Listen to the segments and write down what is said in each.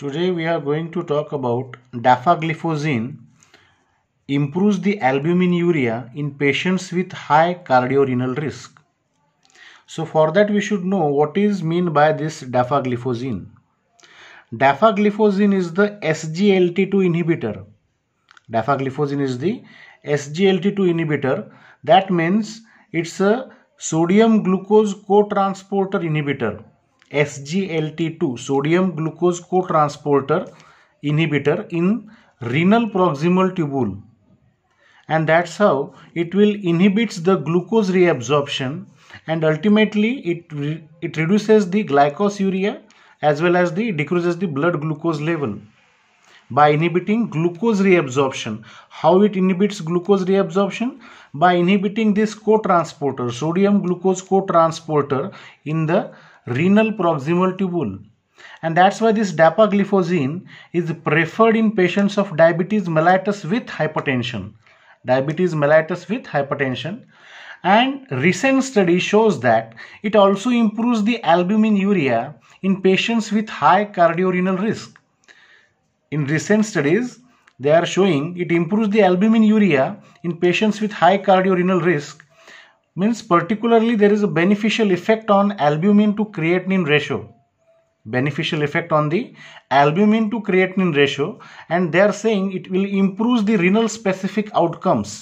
Today we are going to talk about dapagliflozin improves the albuminuria in patients with high cardiorenal risk. So for that we should know what is mean by this dapagliflozin. Dapagliflozin is the SGLT2 inhibitor. Dapagliflozin is the SGLT2 inhibitor. That means it's a sodium glucose co-transporter inhibitor SGLT2 sodium glucose cotransporter inhibitor in renal proximal tubule and that's how it will inhibits the glucose reabsorption and ultimately it re it reduces the glycosuria as well as the decreases the blood glucose level by inhibiting glucose reabsorption. How it inhibits glucose reabsorption? By inhibiting this cotransporter, sodium glucose cotransporter in the renal proximal tubule. And that's why this dapagliflozin is preferred in patients of diabetes mellitus with hypertension. Diabetes mellitus with hypertension. And recent study shows that it also improves the albuminuria in patients with high cardiorenal risk. In recent studies, they are showing it improves the albuminuria in patients with high cardiorenal risk means particularly there is a beneficial effect on albumin to creatinine ratio beneficial effect on the albumin to creatinine ratio and they are saying it will improve the renal specific outcomes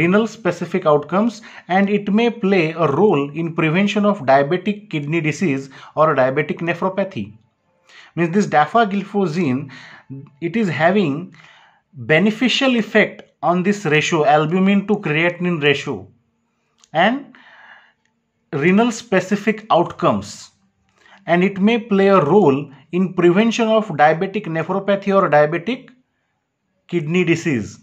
renal specific outcomes and it may play a role in prevention of diabetic kidney disease or diabetic nephropathy means this dapagliflozin it is having beneficial effect on this ratio albumin to creatinine ratio and renal specific outcomes and it may play a role in prevention of diabetic nephropathy or diabetic kidney disease